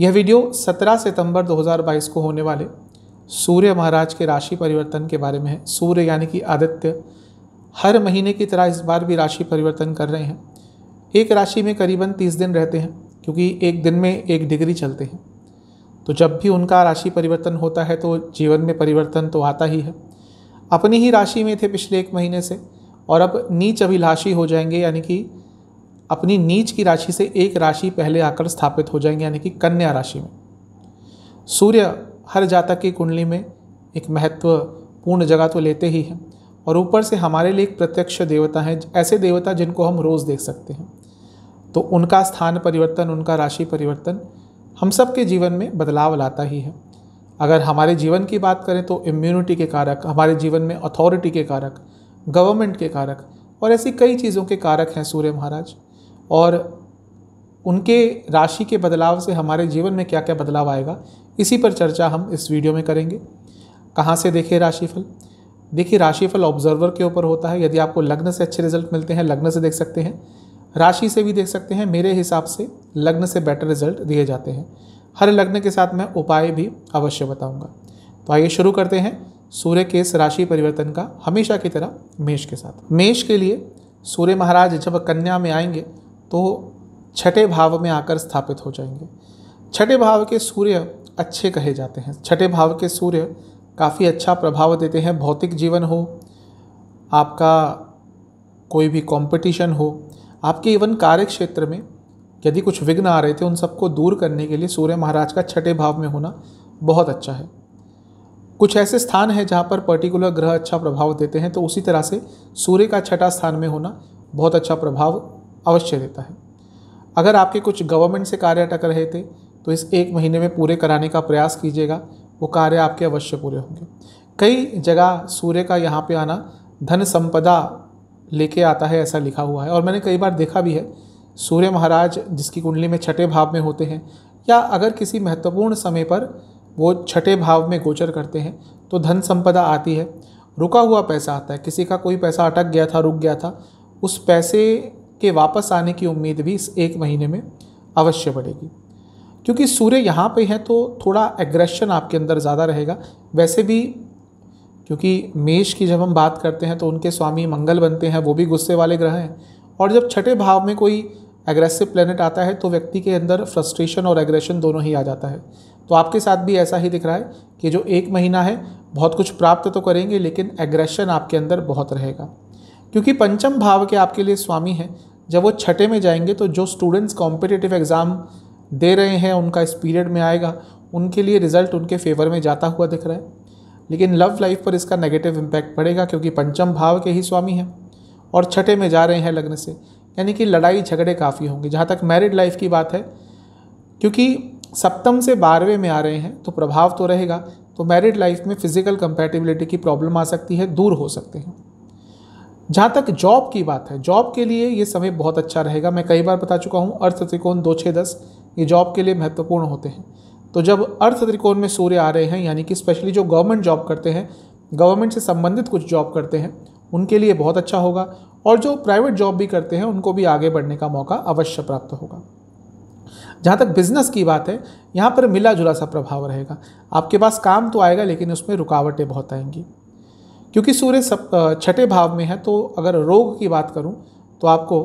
यह वीडियो 17 सितंबर 2022 को होने वाले सूर्य महाराज के राशि परिवर्तन के बारे में है सूर्य यानी कि आदित्य हर महीने की तरह इस बार भी राशि परिवर्तन कर रहे हैं एक राशि में करीबन तीस दिन रहते हैं क्योंकि एक दिन में एक डिग्री चलते हैं तो जब भी उनका राशि परिवर्तन होता है तो जीवन में परिवर्तन तो आता ही है अपनी ही राशि में थे पिछले एक महीने से और अब नीच अभिलाषी हो जाएंगे यानी कि अपनी नीच की राशि से एक राशि पहले आकर स्थापित हो जाएंगे यानी कि कन्या राशि में सूर्य हर जातक की कुंडली में एक महत्वपूर्ण जगह तो लेते ही हैं और ऊपर से हमारे लिए एक प्रत्यक्ष देवता हैं ऐसे देवता जिनको हम रोज़ देख सकते हैं तो उनका स्थान परिवर्तन उनका राशि परिवर्तन हम सब के जीवन में बदलाव लाता ही है अगर हमारे जीवन की बात करें तो इम्यूनिटी के कारक हमारे जीवन में अथॉरिटी के कारक गवर्नमेंट के कारक और ऐसी कई चीज़ों के कारक हैं सूर्य महाराज और उनके राशि के बदलाव से हमारे जीवन में क्या क्या बदलाव आएगा इसी पर चर्चा हम इस वीडियो में करेंगे कहाँ से देखें राशिफल देखिए राशिफल ऑब्जर्वर के ऊपर होता है यदि आपको लग्न से अच्छे रिजल्ट मिलते हैं लग्न से देख सकते हैं राशि से भी देख सकते हैं मेरे हिसाब से लग्न से बेटर रिजल्ट दिए जाते हैं हर लग्न के साथ मैं उपाय भी अवश्य बताऊंगा तो आइए शुरू करते हैं सूर्य के इस राशि परिवर्तन का हमेशा की तरह मेष के साथ मेष के लिए सूर्य महाराज जब कन्या में आएंगे तो छठे भाव में आकर स्थापित हो जाएंगे छठे भाव के सूर्य अच्छे कहे जाते हैं छठे भाव के सूर्य काफ़ी अच्छा प्रभाव देते हैं भौतिक जीवन हो आपका कोई भी कंपटीशन हो आपके इवन कार्य क्षेत्र में यदि कुछ विघ्न आ रहे थे उन सबको दूर करने के लिए सूर्य महाराज का छठे भाव में होना बहुत अच्छा है कुछ ऐसे स्थान हैं जहाँ पर पर्टिकुलर ग्रह अच्छा प्रभाव देते हैं तो उसी तरह से सूर्य का छठा स्थान में होना बहुत अच्छा प्रभाव अवश्य देता है अगर आपके कुछ गवर्नमेंट से कार्य अटक रहे थे तो इस एक महीने में पूरे कराने का प्रयास कीजिएगा वो कार्य आपके अवश्य पूरे होंगे कई जगह सूर्य का यहाँ पे आना धन संपदा लेके आता है ऐसा लिखा हुआ है और मैंने कई बार देखा भी है सूर्य महाराज जिसकी कुंडली में छठे भाव में होते हैं या अगर किसी महत्वपूर्ण समय पर वो छठे भाव में गोचर करते हैं तो धन संपदा आती है रुका हुआ पैसा आता है किसी का कोई पैसा अटक गया था रुक गया था उस पैसे के वापस आने की उम्मीद भी इस एक महीने में अवश्य बढ़ेगी क्योंकि सूर्य यहाँ पे है तो थोड़ा एग्रेशन आपके अंदर ज़्यादा रहेगा वैसे भी क्योंकि मेष की जब हम बात करते हैं तो उनके स्वामी मंगल बनते हैं वो भी गुस्से वाले ग्रह हैं और जब छठे भाव में कोई एग्रेसिव प्लेनेट आता है तो व्यक्ति के अंदर फ्रस्ट्रेशन और एग्रेशन दोनों ही आ जाता है तो आपके साथ भी ऐसा ही दिख रहा है कि जो एक महीना है बहुत कुछ प्राप्त तो करेंगे लेकिन एग्रेशन आपके अंदर बहुत रहेगा क्योंकि पंचम भाव के आपके लिए स्वामी हैं जब वो छठे में जाएंगे तो जो स्टूडेंट्स कॉम्पिटेटिव एग्ज़ाम दे रहे हैं उनका इस पीरियड में आएगा उनके लिए रिजल्ट उनके फेवर में जाता हुआ दिख रहा है लेकिन लव लाइफ पर इसका नेगेटिव इम्पैक्ट पड़ेगा क्योंकि पंचम भाव के ही स्वामी हैं और छठे में जा रहे हैं लग्न से यानी कि लड़ाई झगड़े काफ़ी होंगे जहाँ तक मैरिड लाइफ की बात है क्योंकि सप्तम से बारहवें में आ रहे हैं तो प्रभाव तो रहेगा तो मैरिड लाइफ में फ़िज़िकल कंपैटिबिलिटी की प्रॉब्लम आ सकती है दूर हो सकते हैं जहाँ तक जॉब की बात है जॉब के लिए ये समय बहुत अच्छा रहेगा मैं कई बार बता चुका हूँ अर्थ त्रिकोण दो छः दस ये जॉब के लिए महत्वपूर्ण होते हैं तो जब अर्थ त्रिकोण में सूर्य आ रहे हैं यानी कि स्पेशली जो गवर्नमेंट जॉब करते हैं गवर्नमेंट से संबंधित कुछ जॉब करते हैं उनके लिए बहुत अच्छा होगा और जो प्राइवेट जॉब भी करते हैं उनको भी आगे बढ़ने का मौका अवश्य प्राप्त होगा जहाँ तक बिजनेस की बात है यहाँ पर मिला जुला सा प्रभाव रहेगा आपके पास काम तो आएगा लेकिन उसमें रुकावटें बहुत आएंगी क्योंकि सूर्य सब छठे भाव में है तो अगर रोग की बात करूं तो आपको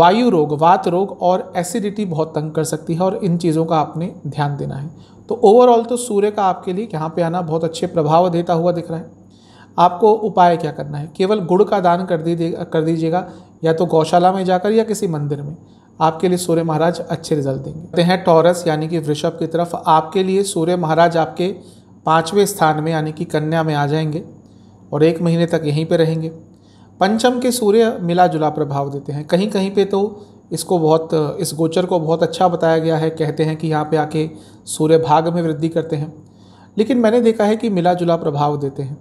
वायु रोग वात रोग और एसिडिटी बहुत तंग कर सकती है और इन चीज़ों का आपने ध्यान देना है तो ओवरऑल तो सूर्य का आपके लिए यहाँ पे आना बहुत अच्छे प्रभाव देता हुआ दिख रहा है आपको उपाय क्या करना है केवल गुड़ का दान कर दीजिए कर दीजिएगा या तो गौशाला में जाकर या किसी मंदिर में आपके लिए सूर्य महाराज अच्छे रिजल्ट देंगे हैं टॉरस यानी कि वृषभ की तरफ आपके लिए सूर्य महाराज आपके पाँचवें स्थान में यानी कि कन्या में आ जाएंगे और एक महीने तक यहीं पर रहेंगे पंचम के सूर्य मिला जुला प्रभाव देते हैं कहीं कहीं पे तो इसको बहुत इस गोचर को बहुत अच्छा बताया गया है कहते हैं कि यहाँ पे आके सूर्य भाग में वृद्धि करते हैं लेकिन मैंने देखा है कि मिला जुला प्रभाव देते हैं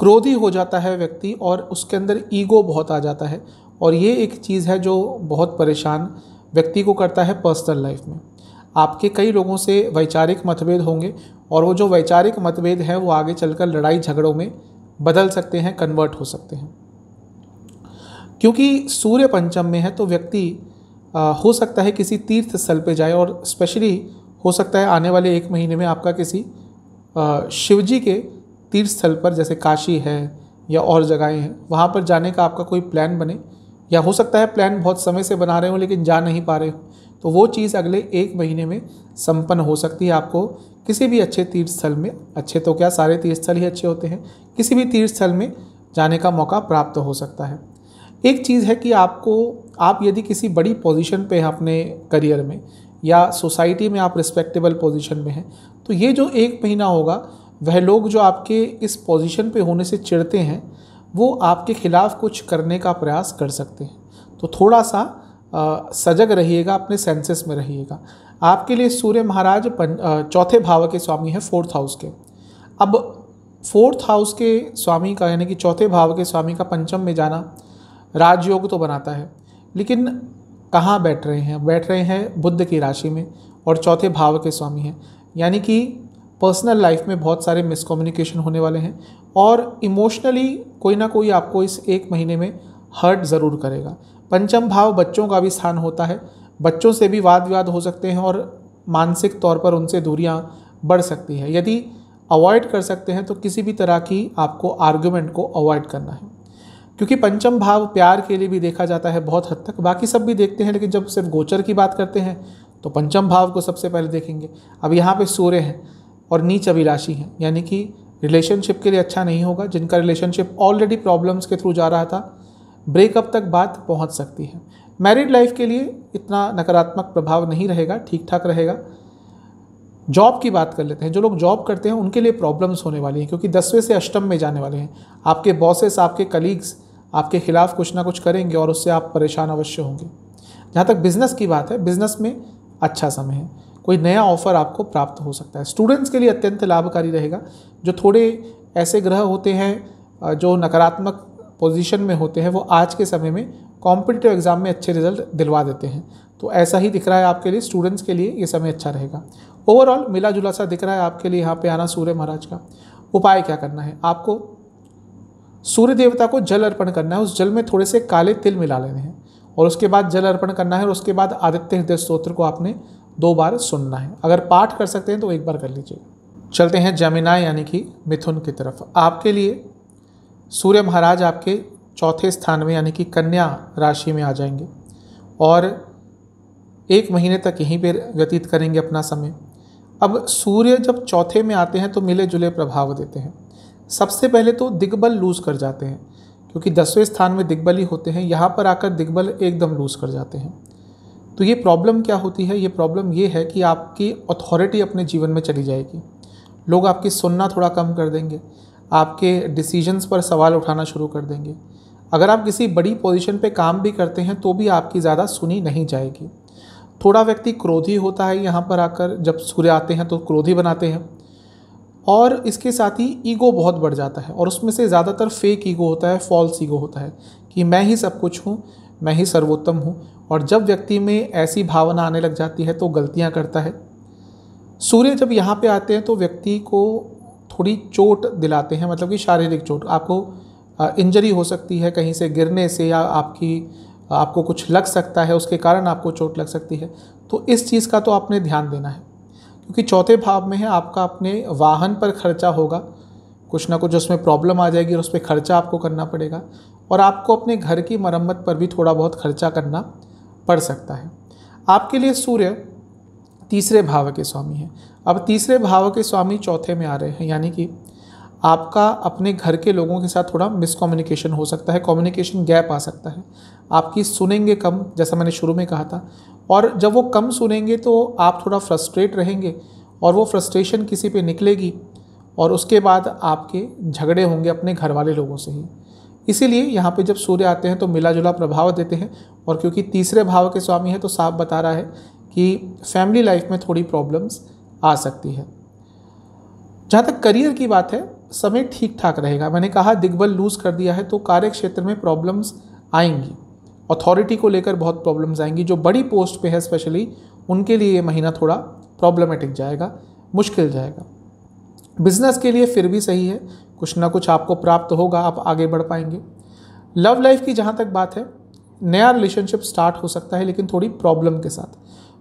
क्रोधी हो जाता है व्यक्ति और उसके अंदर ईगो बहुत आ जाता है और ये एक चीज़ है जो बहुत परेशान व्यक्ति को करता है पर्सनल लाइफ में आपके कई लोगों से वैचारिक मतभेद होंगे और वो जो वैचारिक मतभेद हैं वो आगे चलकर लड़ाई झगड़ों में बदल सकते हैं कन्वर्ट हो सकते हैं क्योंकि सूर्य पंचम में है तो व्यक्ति हो सकता है किसी तीर्थ स्थल पे जाए और स्पेशली हो सकता है आने वाले एक महीने में आपका किसी शिवजी के तीर्थ स्थल पर जैसे काशी है या और जगहें हैं वहाँ पर जाने का आपका कोई प्लान बने या हो सकता है प्लान बहुत समय से बना रहे हो लेकिन जा नहीं पा रहे हो तो वो चीज़ अगले एक महीने में संपन्न हो सकती है आपको किसी भी अच्छे तीर्थ स्थल में अच्छे तो क्या सारे तीर्थ स्थल ही अच्छे होते हैं किसी भी तीर्थ स्थल में जाने का मौका प्राप्त हो सकता है एक चीज़ है कि आपको आप यदि किसी बड़ी पोजीशन पे हैं अपने करियर में या सोसाइटी में आप रिस्पेक्टेबल पोजीशन में हैं तो ये जो एक महीना होगा वह लोग जो आपके इस पोजीशन पे होने से चिड़ते हैं वो आपके खिलाफ़ कुछ करने का प्रयास कर सकते हैं तो थोड़ा सा सजग रहिएगा अपने सेंसेस में रहिएगा आपके लिए सूर्य महाराज चौथे भाव के स्वामी हैं फोर्थ हाउस के अब फोर्थ हाउस के स्वामी का यानी कि चौथे भाव के स्वामी का पंचम में जाना राजयोग तो बनाता है लेकिन कहाँ बैठ रहे हैं बैठ रहे हैं बुद्ध की राशि में और चौथे भाव के स्वामी हैं यानी कि पर्सनल लाइफ में बहुत सारे मिसकम्युनिकेशन होने वाले हैं और इमोशनली कोई ना कोई आपको इस एक महीने में हर्ट ज़रूर करेगा पंचम भाव बच्चों का भी स्थान होता है बच्चों से भी वाद विवाद हो सकते हैं और मानसिक तौर पर उनसे दूरियाँ बढ़ सकती हैं यदि अवॉइड कर सकते हैं तो किसी भी तरह की आपको आर्ग्यूमेंट को अवॉइड करना है क्योंकि पंचम भाव प्यार के लिए भी देखा जाता है बहुत हद तक बाकी सब भी देखते हैं लेकिन जब सिर्फ गोचर की बात करते हैं तो पंचम भाव को सबसे पहले देखेंगे अब यहाँ पे सूर्य हैं और नीच अभिलाषी हैं यानी कि रिलेशनशिप के लिए अच्छा नहीं होगा जिनका रिलेशनशिप ऑलरेडी प्रॉब्लम्स के थ्रू जा रहा था ब्रेकअप तक बात पहुंच सकती है मैरिड लाइफ के लिए इतना नकारात्मक प्रभाव नहीं रहेगा ठीक ठाक रहेगा जॉब की बात कर लेते हैं जो लोग जॉब करते हैं उनके लिए प्रॉब्लम्स होने वाली हैं क्योंकि दसवें से अष्टम में जाने वाले हैं आपके बॉसेस आपके कलीग्स आपके खिलाफ कुछ ना कुछ करेंगे और उससे आप परेशान अवश्य होंगे जहाँ तक बिजनेस की बात है बिजनेस में अच्छा समय है कोई नया ऑफर आपको प्राप्त हो सकता है स्टूडेंट्स के लिए अत्यंत लाभकारी रहेगा जो थोड़े ऐसे ग्रह होते हैं जो नकारात्मक पोजीशन में होते हैं वो आज के समय में कॉम्पिटिटिव एग्ज़ाम में अच्छे रिजल्ट दिलवा देते हैं तो ऐसा ही दिख रहा है आपके लिए स्टूडेंट्स के लिए ये समय अच्छा रहेगा ओवरऑल मिला जुला सा दिख रहा है आपके लिए यहाँ पे आना सूर्य महाराज का उपाय क्या करना है आपको सूर्य देवता को जल अर्पण करना है उस जल में थोड़े से काले तिल मिला लेने हैं और उसके बाद जल अर्पण करना है और उसके बाद आदित्य हृदय स्त्रोत्र को आपने दो बार सुनना है अगर पाठ कर सकते हैं तो एक बार कर लीजिए चलते हैं जमिना यानी कि मिथुन की तरफ आपके लिए सूर्य महाराज आपके चौथे स्थान में यानी कि कन्या राशि में आ जाएंगे और एक महीने तक यहीं पर व्यतीत करेंगे अपना समय अब सूर्य जब चौथे में आते हैं तो मिले जुले प्रभाव देते हैं सबसे पहले तो दिग्बल लूज़ कर जाते हैं क्योंकि दसवें स्थान में दिग्बल ही होते हैं यहाँ पर आकर दिग्बल एकदम लूज़ कर जाते हैं तो ये प्रॉब्लम क्या होती है ये प्रॉब्लम ये है कि आपकी अथॉरिटी अपने जीवन में चली जाएगी लोग आपकी सुनना थोड़ा कम कर देंगे आपके डिसीजंस पर सवाल उठाना शुरू कर देंगे अगर आप किसी बड़ी पोजीशन पे काम भी करते हैं तो भी आपकी ज़्यादा सुनी नहीं जाएगी थोड़ा व्यक्ति क्रोधी होता है यहाँ पर आकर जब सूर्य आते हैं तो क्रोधी बनाते हैं और इसके साथ ही ईगो बहुत बढ़ जाता है और उसमें से ज़्यादातर फेक ईगो होता है फॉल्स ईगो होता है कि मैं ही सब कुछ हूँ मैं ही सर्वोत्तम हूँ और जब व्यक्ति में ऐसी भावना आने लग जाती है तो गलतियाँ करता है सूर्य जब यहाँ पे आते हैं तो व्यक्ति को थोड़ी चोट दिलाते हैं मतलब कि शारीरिक चोट आपको इंजरी हो सकती है कहीं से गिरने से या आपकी आपको कुछ लग सकता है उसके कारण आपको चोट लग सकती है तो इस चीज़ का तो आपने ध्यान देना है क्योंकि चौथे भाव में है आपका अपने वाहन पर खर्चा होगा कुछ ना कुछ उसमें प्रॉब्लम आ जाएगी और उस पर खर्चा आपको करना पड़ेगा और आपको अपने घर की मरम्मत पर भी थोड़ा बहुत खर्चा करना पड़ सकता है आपके लिए सूर्य तीसरे भाव के स्वामी हैं अब तीसरे भाव के स्वामी चौथे में आ रहे हैं यानी कि आपका अपने घर के लोगों के साथ थोड़ा मिसकम्युनिकेशन हो सकता है कम्युनिकेशन गैप आ सकता है आपकी सुनेंगे कम जैसा मैंने शुरू में कहा था और जब वो कम सुनेंगे तो आप थोड़ा फ्रस्ट्रेट रहेंगे और वो फ्रस्ट्रेशन किसी पे निकलेगी और उसके बाद आपके झगड़े होंगे अपने घर वाले लोगों से ही इसीलिए यहाँ पे जब सूर्य आते हैं तो मिला जुला प्रभाव देते हैं और क्योंकि तीसरे भाव के स्वामी हैं तो साफ बता रहा है कि फैमिली लाइफ में थोड़ी प्रॉब्लम्स आ सकती है जहाँ तक करियर की बात है समय ठीक ठाक रहेगा मैंने कहा दिग्बल लूज़ कर दिया है तो कार्य क्षेत्र में प्रॉब्लम्स आएंगी अथॉरिटी को लेकर बहुत प्रॉब्लम्स आएंगी जो बड़ी पोस्ट पे है स्पेशली उनके लिए ये महीना थोड़ा प्रॉब्लमेटिक जाएगा मुश्किल जाएगा बिजनेस के लिए फिर भी सही है कुछ ना कुछ आपको प्राप्त होगा आप आगे बढ़ पाएंगे लव लाइफ की जहाँ तक बात है नया रिलेशनशिप स्टार्ट हो सकता है लेकिन थोड़ी प्रॉब्लम के साथ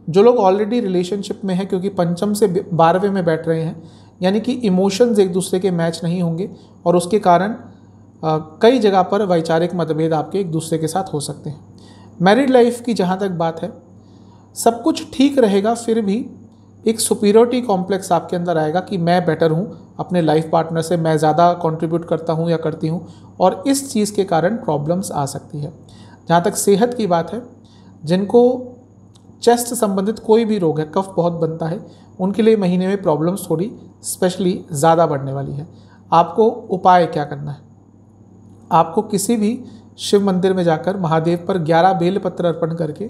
जो लोग ऑलरेडी रिलेशनशिप में हैं क्योंकि पंचम से बारहवें में बैठ रहे हैं यानी कि इमोशंस एक दूसरे के मैच नहीं होंगे और उसके कारण कई जगह पर वैचारिक मतभेद आपके एक दूसरे के साथ हो सकते हैं मैरिड लाइफ की जहाँ तक बात है सब कुछ ठीक रहेगा फिर भी एक सुपीरियरिटी कॉम्प्लेक्स आपके अंदर आएगा कि मैं बेटर हूँ अपने लाइफ पार्टनर से मैं ज़्यादा कंट्रीब्यूट करता हूँ या करती हूँ और इस चीज़ के कारण प्रॉब्लम्स आ सकती है जहाँ तक सेहत की बात है जिनको चेस्ट संबंधित कोई भी रोग है कफ बहुत बनता है उनके लिए महीने में प्रॉब्लम्स थोड़ी स्पेशली ज़्यादा बढ़ने वाली है आपको उपाय क्या करना है आपको किसी भी शिव मंदिर में जाकर महादेव पर 11 बेलपत्र अर्पण करके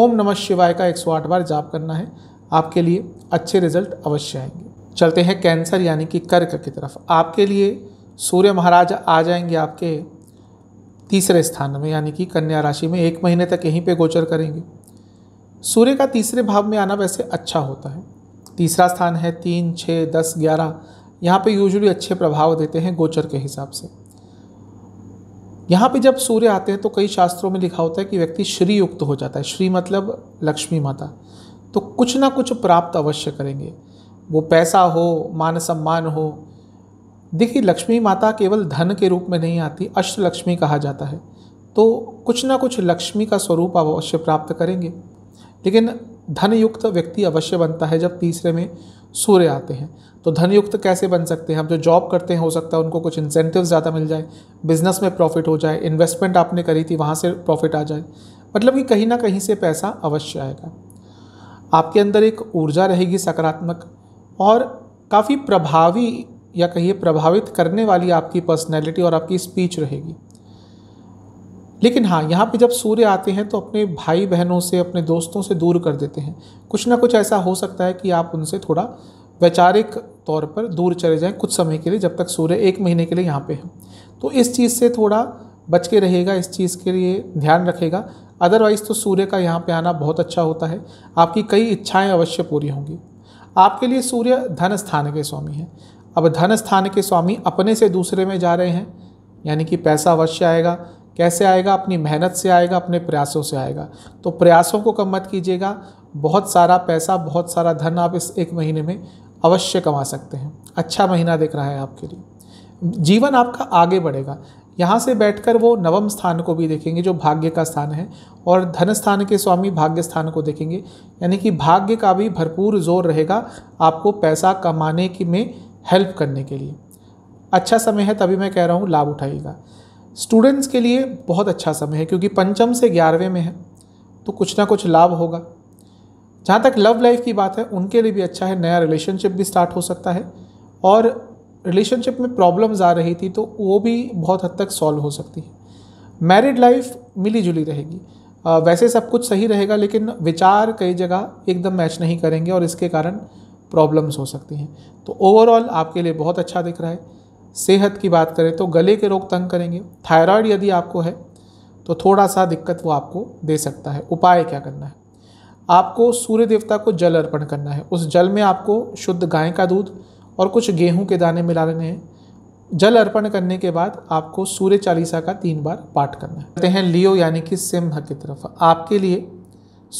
ओम नमः शिवाय का 108 बार जाप करना है आपके लिए अच्छे रिजल्ट अवश्य आएंगे चलते हैं कैंसर यानी कि कर्क की तरफ आपके लिए सूर्य महाराज आ जाएंगे आपके तीसरे स्थान में यानी कि कन्या राशि में एक महीने तक यहीं पे गोचर करेंगे सूर्य का तीसरे भाव में आना वैसे अच्छा होता है तीसरा स्थान है तीन छः दस ग्यारह यहाँ पे यूजुअली अच्छे प्रभाव देते हैं गोचर के हिसाब से यहाँ पे जब सूर्य आते हैं तो कई शास्त्रों में लिखा होता है कि व्यक्ति श्री युक्त हो जाता है श्री मतलब लक्ष्मी माता तो कुछ ना कुछ प्राप्त अवश्य करेंगे वो पैसा हो मान सम्मान हो देखिए लक्ष्मी माता केवल धन के रूप में नहीं आती अष्टलक्ष्मी कहा जाता है तो कुछ ना कुछ लक्ष्मी का स्वरूप अवश्य प्राप्त करेंगे लेकिन धनयुक्त व्यक्ति अवश्य बनता है जब तीसरे में सूर्य आते हैं तो धनयुक्त कैसे बन सकते हैं हम जो जॉब करते हैं हो सकता है उनको कुछ इंसेंटिव ज़्यादा मिल जाए बिजनेस में प्रॉफिट हो जाए इन्वेस्टमेंट आपने करी थी वहाँ से प्रॉफिट आ जाए मतलब कि कहीं ना कहीं से पैसा अवश्य आएगा आपके अंदर एक ऊर्जा रहेगी सकारात्मक और काफ़ी प्रभावी या कहिए प्रभावित करने वाली आपकी पर्सनैलिटी और आपकी स्पीच रहेगी लेकिन हाँ यहाँ पे जब सूर्य आते हैं तो अपने भाई बहनों से अपने दोस्तों से दूर कर देते हैं कुछ ना कुछ ऐसा हो सकता है कि आप उनसे थोड़ा वैचारिक तौर पर दूर चले जाएं कुछ समय के लिए जब तक सूर्य एक महीने के लिए यहाँ पे है तो इस चीज़ से थोड़ा बच के रहेगा इस चीज़ के लिए ध्यान रखेगा अदरवाइज़ तो सूर्य का यहाँ पे आना बहुत अच्छा होता है आपकी कई इच्छाएं अवश्य पूरी होंगी आपके लिए सूर्य धन स्थान के स्वामी हैं अब धन स्थान के स्वामी अपने से दूसरे में जा रहे हैं यानी कि पैसा अवश्य आएगा कैसे आएगा अपनी मेहनत से आएगा अपने प्रयासों से आएगा तो प्रयासों को कम मत कीजिएगा बहुत सारा पैसा बहुत सारा धन आप इस एक महीने में अवश्य कमा सकते हैं अच्छा महीना दिख रहा है आपके लिए जीवन आपका आगे बढ़ेगा यहाँ से बैठकर वो नवम स्थान को भी देखेंगे जो भाग्य का स्थान है और धन स्थान के स्वामी भाग्य स्थान को देखेंगे यानी कि भाग्य का भी भरपूर जोर रहेगा आपको पैसा कमाने की में हेल्प करने के लिए अच्छा समय है तभी मैं कह रहा हूँ लाभ उठाइएगा स्टूडेंट्स के लिए बहुत अच्छा समय है क्योंकि पंचम से ग्यारहवें में है तो कुछ ना कुछ लाभ होगा जहाँ तक लव लाइफ की बात है उनके लिए भी अच्छा है नया रिलेशनशिप भी स्टार्ट हो सकता है और रिलेशनशिप में प्रॉब्लम्स आ रही थी तो वो भी बहुत हद तक सॉल्व हो सकती है मैरिड लाइफ मिली जुली रहेगी वैसे सब कुछ सही रहेगा लेकिन विचार कई जगह एकदम मैच नहीं करेंगे और इसके कारण प्रॉब्लम्स हो सकती हैं तो ओवरऑल आपके लिए बहुत अच्छा दिख रहा है सेहत की बात करें तो गले के रोग तंग करेंगे थायराइड यदि आपको है तो थोड़ा सा दिक्कत वो आपको दे सकता है उपाय क्या करना है आपको सूर्य देवता को जल अर्पण करना है उस जल में आपको शुद्ध गाय का दूध और कुछ गेहूं के दाने मिला लेने हैं जल अर्पण करने के बाद आपको सूर्य चालीसा का तीन बार पाठ करना है कहते हैं लियो यानी कि सिंह की तरफ आपके लिए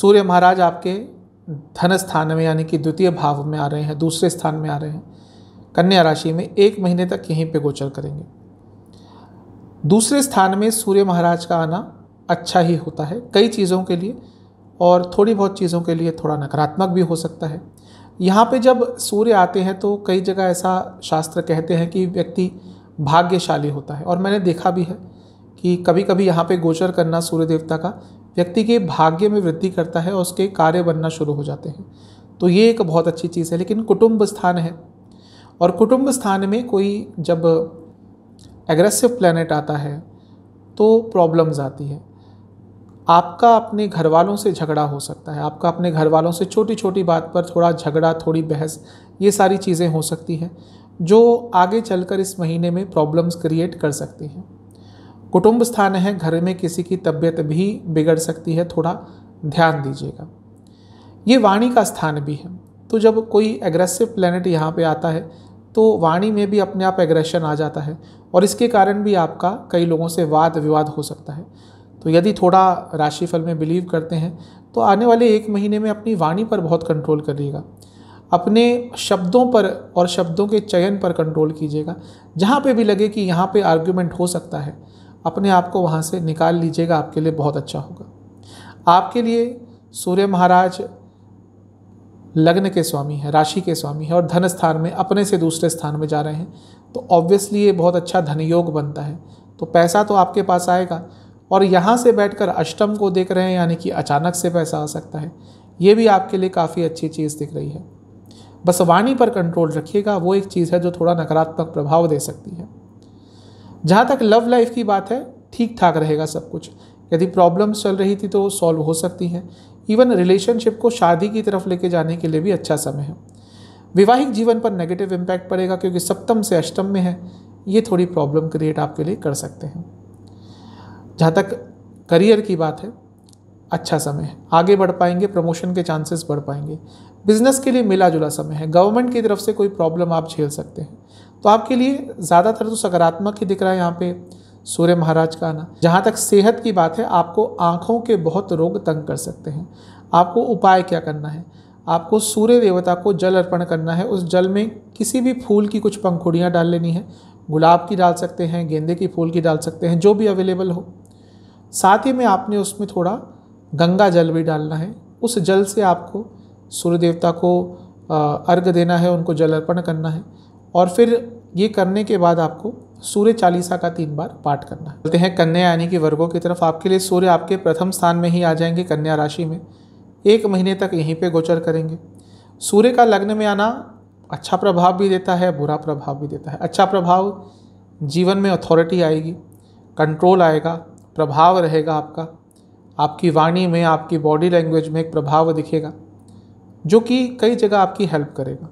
सूर्य महाराज आपके धन स्थान में यानी कि द्वितीय भाव में आ रहे हैं दूसरे स्थान में आ रहे हैं कन्या राशि में एक महीने तक यहीं पे गोचर करेंगे दूसरे स्थान में सूर्य महाराज का आना अच्छा ही होता है कई चीज़ों के लिए और थोड़ी बहुत चीज़ों के लिए थोड़ा नकारात्मक भी हो सकता है यहाँ पे जब सूर्य आते हैं तो कई जगह ऐसा शास्त्र कहते हैं कि व्यक्ति भाग्यशाली होता है और मैंने देखा भी है कि कभी कभी यहाँ पे गोचर करना सूर्य देवता का व्यक्ति के भाग्य में वृद्धि करता है और उसके कार्य बनना शुरू हो जाते हैं तो ये एक बहुत अच्छी चीज़ है लेकिन कुटुंब स्थान है और कुटुंब स्थान में कोई जब एग्रेसिव प्लानट आता है तो प्रॉब्लम्स आती है आपका अपने घर वालों से झगड़ा हो सकता है आपका अपने घर वालों से छोटी छोटी बात पर थोड़ा झगड़ा थोड़ी बहस ये सारी चीज़ें हो सकती हैं जो आगे चलकर इस महीने में प्रॉब्लम्स क्रिएट कर सकती हैं कुटुंब स्थान है घर में किसी की तबीयत भी बिगड़ सकती है थोड़ा ध्यान दीजिएगा ये वाणी का स्थान भी है तो जब कोई एग्रेसिव प्लैनेट यहाँ पे आता है तो वाणी में भी अपने आप एग्रेशन आ जाता है और इसके कारण भी आपका कई लोगों से वाद विवाद हो सकता है तो यदि थोड़ा राशिफल में बिलीव करते हैं तो आने वाले एक महीने में अपनी वाणी पर बहुत कंट्रोल करिएगा अपने शब्दों पर और शब्दों के चयन पर कंट्रोल कीजिएगा जहाँ पे भी लगे कि यहाँ पे आर्ग्यूमेंट हो सकता है अपने आप को वहाँ से निकाल लीजिएगा आपके लिए बहुत अच्छा होगा आपके लिए सूर्य महाराज लग्न के स्वामी है राशि के स्वामी है और धन स्थान में अपने से दूसरे स्थान में जा रहे हैं तो ऑब्वियसली ये बहुत अच्छा धन योग बनता है तो पैसा तो आपके पास आएगा और यहाँ से बैठकर अष्टम को देख रहे हैं यानी कि अचानक से पैसा आ सकता है ये भी आपके लिए काफ़ी अच्छी चीज़ दिख रही है बस वाणी पर कंट्रोल रखिएगा वो एक चीज़ है जो थोड़ा नकारात्मक प्रभाव दे सकती है जहाँ तक लव लाइफ की बात है ठीक ठाक रहेगा सब कुछ यदि प्रॉब्लम्स चल रही थी तो सॉल्व हो सकती हैं इवन रिलेशनशिप को शादी की तरफ लेके जाने के लिए भी अच्छा समय है वैवाहिक जीवन पर नेगेटिव इम्पैक्ट पड़ेगा क्योंकि सप्तम से अष्टम में है ये थोड़ी प्रॉब्लम क्रिएट आपके लिए कर सकते हैं जहाँ तक करियर की बात है अच्छा समय है आगे बढ़ पाएंगे प्रमोशन के चांसेस बढ़ पाएंगे बिजनेस के लिए मिला जुला समय है गवर्नमेंट की तरफ से कोई प्रॉब्लम आप झेल सकते हैं तो आपके लिए ज़्यादातर तो सकारात्मक ही दिख रहा है यहाँ पर सूर्य महाराज का आना जहाँ तक सेहत की बात है आपको आँखों के बहुत रोग तंग कर सकते हैं आपको उपाय क्या करना है आपको सूर्य देवता को जल अर्पण करना है उस जल में किसी भी फूल की कुछ पंखुड़ियाँ डाल लेनी है गुलाब की डाल सकते हैं गेंदे की फूल की डाल सकते हैं जो भी अवेलेबल हो साथ ही में आपने उसमें थोड़ा गंगा जल भी डालना है उस जल से आपको सूर्य देवता को अर्घ देना है उनको जल अर्पण करना है और फिर ये करने के बाद आपको सूर्य चालीसा का तीन बार पाठ करना चलते हैं कन्या यानी कि वर्गों की तरफ आपके लिए सूर्य आपके प्रथम स्थान में ही आ जाएंगे कन्या राशि में एक महीने तक यहीं पे गोचर करेंगे सूर्य का लग्न में आना अच्छा प्रभाव भी देता है बुरा प्रभाव भी देता है अच्छा प्रभाव जीवन में अथॉरिटी आएगी कंट्रोल आएगा प्रभाव रहेगा आपका आपकी वाणी में आपकी बॉडी लैंग्वेज में एक प्रभाव दिखेगा जो कि कई जगह आपकी हेल्प करेगा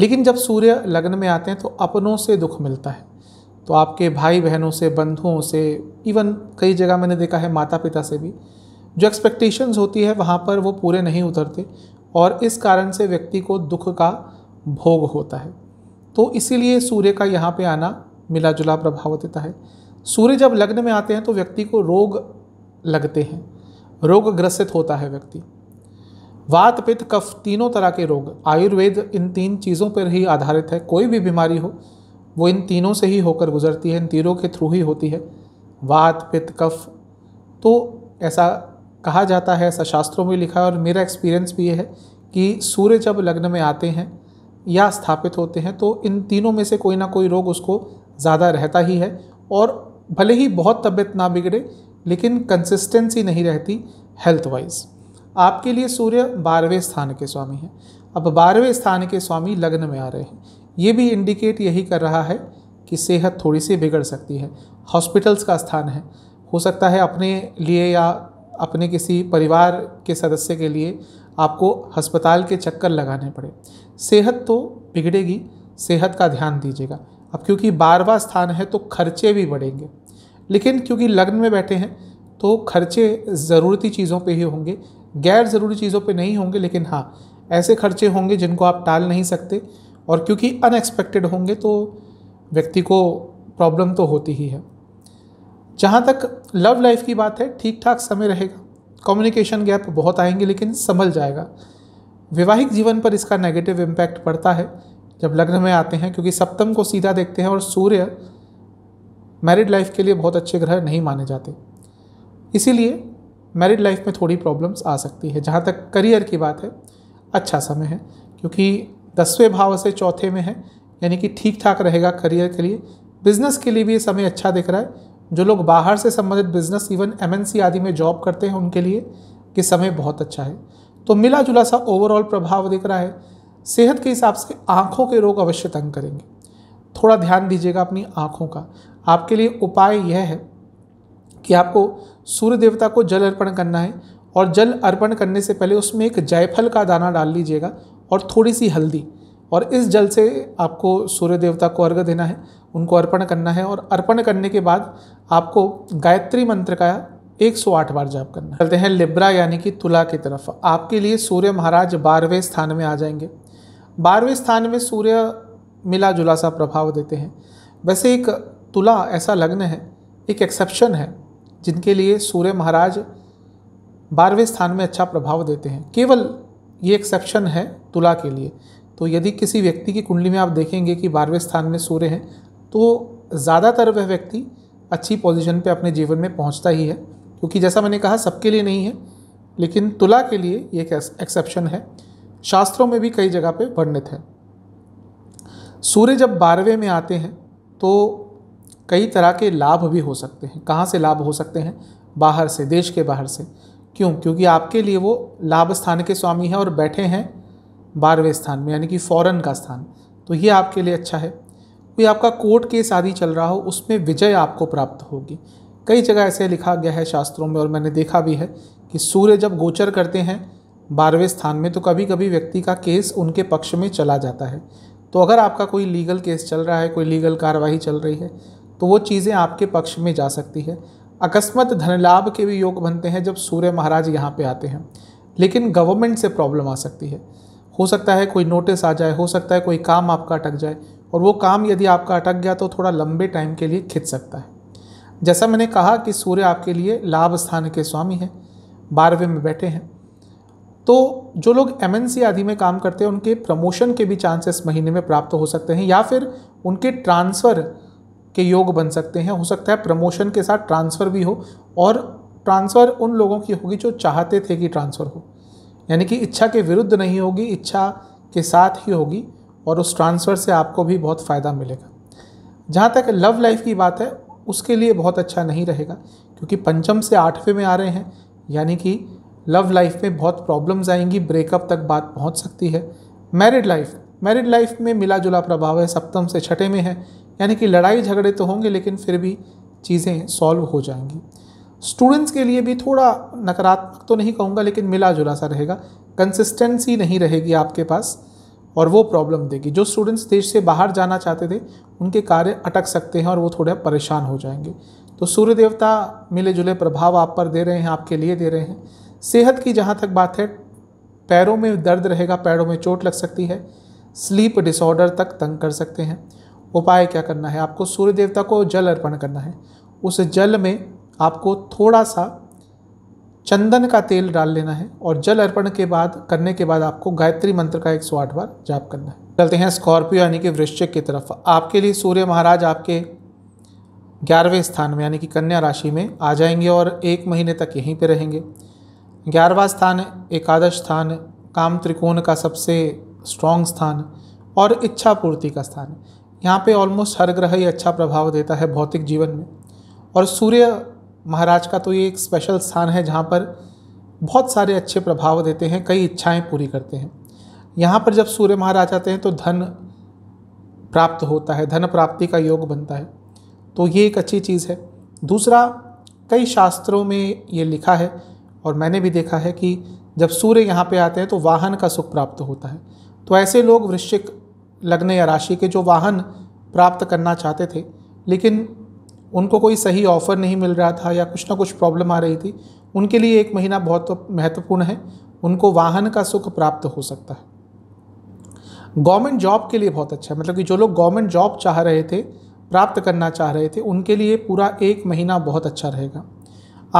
लेकिन जब सूर्य लग्न में आते हैं तो अपनों से दुख मिलता है तो आपके भाई बहनों से बंधुओं से इवन कई जगह मैंने देखा है माता पिता से भी जो एक्सपेक्टेशंस होती है वहाँ पर वो पूरे नहीं उतरते और इस कारण से व्यक्ति को दुख का भोग होता है तो इसीलिए सूर्य का यहाँ पे आना मिला जुला प्रभाव देता है सूर्य जब लग्न में आते हैं तो व्यक्ति को रोग लगते हैं रोग ग्रसित होता है व्यक्ति वात पित्त कफ तीनों तरह के रोग आयुर्वेद इन तीन चीज़ों पर ही आधारित है कोई भी बीमारी हो वो इन तीनों से ही होकर गुजरती है इन तीनों के थ्रू ही होती है वात पित्त कफ तो ऐसा कहा जाता है ऐसा शास्त्रों में लिखा है और मेरा एक्सपीरियंस भी ये है कि सूर्य जब लग्न में आते हैं या स्थापित होते हैं तो इन तीनों में से कोई ना कोई रोग उसको ज़्यादा रहता ही है और भले ही बहुत तबीयत ना बिगड़े लेकिन कंसिस्टेंसी नहीं रहती हेल्थ वाइज़ आपके लिए सूर्य बारहवें स्थान के स्वामी हैं अब बारहवें स्थान के स्वामी लग्न में आ रहे हैं ये भी इंडिकेट यही कर रहा है कि सेहत थोड़ी सी बिगड़ सकती है हॉस्पिटल्स का स्थान है हो सकता है अपने लिए या अपने किसी परिवार के सदस्य के लिए आपको अस्पताल के चक्कर लगाने पड़े सेहत तो बिगड़ेगी सेहत का ध्यान दीजिएगा अब क्योंकि बारवा स्थान है तो खर्चे भी बढ़ेंगे लेकिन क्योंकि लग्न में बैठे हैं तो खर्चे ज़रूरती चीज़ों पे ही होंगे गैर ज़रूरी चीज़ों पे नहीं होंगे लेकिन हाँ ऐसे खर्चे होंगे जिनको आप टाल नहीं सकते और क्योंकि अनएक्सपेक्टेड होंगे तो व्यक्ति को प्रॉब्लम तो होती ही है जहाँ तक लव लाइफ की बात है ठीक ठाक समय रहेगा कम्युनिकेशन गैप बहुत आएंगे लेकिन संभल जाएगा वैवाहिक जीवन पर इसका नेगेटिव इम्पैक्ट पड़ता है जब लग्न में आते हैं क्योंकि सप्तम को सीधा देखते हैं और सूर्य मैरिड लाइफ के लिए बहुत अच्छे ग्रह नहीं माने जाते इसीलिए मैरिड लाइफ में थोड़ी प्रॉब्लम्स आ सकती है जहाँ तक करियर की बात है अच्छा समय है क्योंकि दसवें भाव से चौथे में है यानी कि ठीक ठाक रहेगा करियर के लिए बिजनेस के लिए भी ये समय अच्छा दिख रहा है जो लोग बाहर से संबंधित बिजनेस इवन एम आदि में जॉब करते हैं उनके लिए कि समय बहुत अच्छा है तो मिला जुला सा ओवरऑल प्रभाव दिख रहा है सेहत के हिसाब से आँखों के रोग अवश्य तंग करेंगे थोड़ा ध्यान दीजिएगा अपनी आँखों का आपके लिए उपाय यह है कि आपको सूर्य देवता को जल अर्पण करना है और जल अर्पण करने से पहले उसमें एक जायफल का दाना डाल लीजिएगा और थोड़ी सी हल्दी और इस जल से आपको सूर्य देवता को अर्घ देना है उनको अर्पण करना है और अर्पण करने के बाद आपको गायत्री मंत्र का 108 बार जाप करना है चलते हैं लिब्रा यानी कि तुला की तरफ आपके लिए सूर्य महाराज बारहवें स्थान में आ जाएंगे बारहवें स्थान में सूर्य मिला जुला सा प्रभाव देते हैं वैसे एक तुला ऐसा लग्न है एक एक्सेप्शन है जिनके लिए सूर्य महाराज बारहवें स्थान में अच्छा प्रभाव देते हैं केवल ये एक्सेप्शन है तुला के लिए तो यदि किसी व्यक्ति की कुंडली में आप देखेंगे कि बारहवें स्थान में सूर्य हैं तो ज़्यादातर वह व्यक्ति अच्छी पोजीशन पे अपने जीवन में पहुंचता ही है क्योंकि जैसा मैंने कहा सबके लिए नहीं है लेकिन तुला के लिए ये एक एक्सेप्शन है शास्त्रों में भी कई जगह पे वर्णित है सूर्य जब बारहवें में आते हैं तो कई तरह के लाभ भी हो सकते हैं कहाँ से लाभ हो सकते हैं बाहर से देश के बाहर से क्यों क्योंकि आपके लिए वो लाभ स्थान के स्वामी हैं और बैठे हैं बारहवें स्थान में यानी कि फॉरन का स्थान तो ये आपके लिए अच्छा है कोई आपका कोर्ट केस आदि चल रहा हो उसमें विजय आपको प्राप्त होगी कई जगह ऐसे लिखा गया है शास्त्रों में और मैंने देखा भी है कि सूर्य जब गोचर करते हैं बारहवें स्थान में तो कभी कभी व्यक्ति का केस उनके पक्ष में चला जाता है तो अगर आपका कोई लीगल केस चल रहा है कोई लीगल कार्रवाई चल रही है तो वो चीज़ें आपके पक्ष में जा सकती है अकस्मत धनलाभ के भी योग बनते हैं जब सूर्य महाराज यहाँ पे आते हैं लेकिन गवर्नमेंट से प्रॉब्लम आ सकती है हो सकता है कोई नोटिस आ जाए हो सकता है कोई काम आपका अटक जाए और वो काम यदि आपका अटक गया तो थोड़ा लंबे टाइम के लिए खिंच सकता है जैसा मैंने कहा कि सूर्य आपके लिए लाभ स्थान के स्वामी हैं बारहवें में बैठे हैं तो जो लोग एम एन आदि में काम करते हैं उनके प्रमोशन के भी चांसेस महीने में प्राप्त हो सकते हैं या फिर उनके ट्रांसफ़र के योग बन सकते हैं हो सकता है प्रमोशन के साथ ट्रांसफ़र भी हो और ट्रांसफ़र उन लोगों की होगी जो चाहते थे कि ट्रांसफ़र हो यानी कि इच्छा के विरुद्ध नहीं होगी इच्छा के साथ ही होगी और उस ट्रांसफ़र से आपको भी बहुत फ़ायदा मिलेगा जहाँ तक लव लाइफ की बात है उसके लिए बहुत अच्छा नहीं रहेगा क्योंकि पंचम से आठवें में आ रहे हैं यानी कि लव लाइफ में बहुत प्रॉब्लम्स आएंगी ब्रेकअप तक बात पहुंच सकती है मैरिड लाइफ मैरिड लाइफ में मिला जुला प्रभाव है सप्तम से छठे में है यानी कि लड़ाई झगड़े तो होंगे लेकिन फिर भी चीज़ें सॉल्व हो जाएंगी स्टूडेंट्स के लिए भी थोड़ा नकारात्मक तो नहीं कहूँगा लेकिन मिला जुला सा रहेगा कंसिस्टेंसी नहीं रहेगी आपके पास और वो प्रॉब्लम देगी जो स्टूडेंट्स देश से बाहर जाना चाहते थे उनके कार्य अटक सकते हैं और वो थोड़े परेशान हो जाएंगे तो सूर्य देवता मिले जुले प्रभाव आप पर दे रहे हैं आपके लिए दे रहे हैं सेहत की जहाँ तक बात है पैरों में दर्द रहेगा पैरों में चोट लग सकती है स्लीप डिसऑर्डर तक तंग कर सकते हैं उपाय क्या करना है आपको सूर्य देवता को जल अर्पण करना है उस जल में आपको थोड़ा सा चंदन का तेल डाल लेना है और जल अर्पण के बाद करने के बाद आपको गायत्री मंत्र का एक सौ आठ बार जाप करना है चलते हैं स्कॉर्पियो यानी कि वृश्चिक की तरफ आपके लिए सूर्य महाराज आपके ग्यारहवें स्थान में यानी कि कन्या राशि में आ जाएंगे और एक महीने तक यहीं पर रहेंगे ग्यारहवा स्थान एकादश स्थान काम त्रिकोण का सबसे स्ट्रॉन्ग स्थान और इच्छा पूर्ति का स्थान यहाँ पे ऑलमोस्ट हर ग्रह ही अच्छा प्रभाव देता है भौतिक जीवन में और सूर्य महाराज का तो ये एक स्पेशल स्थान है जहाँ पर बहुत सारे अच्छे प्रभाव देते हैं कई इच्छाएं पूरी करते हैं यहाँ पर जब सूर्य महाराज आते हैं तो धन प्राप्त होता है धन प्राप्ति का योग बनता है तो ये एक अच्छी चीज़ है दूसरा कई शास्त्रों में ये लिखा है और मैंने भी देखा है कि जब सूर्य यहाँ पे आते हैं तो वाहन का सुख प्राप्त होता है तो ऐसे लोग वृश्चिक लग्न या राशि के जो वाहन प्राप्त करना चाहते थे लेकिन उनको कोई सही ऑफ़र नहीं मिल रहा था या कुछ ना कुछ प्रॉब्लम आ रही थी उनके लिए एक महीना बहुत महत्वपूर्ण है उनको वाहन का सुख प्राप्त हो सकता है गवर्नमेंट जॉब के लिए बहुत अच्छा है मतलब कि जो लोग गवर्नमेंट जॉब चाह रहे थे प्राप्त करना चाह रहे थे उनके लिए पूरा एक महीना बहुत अच्छा रहेगा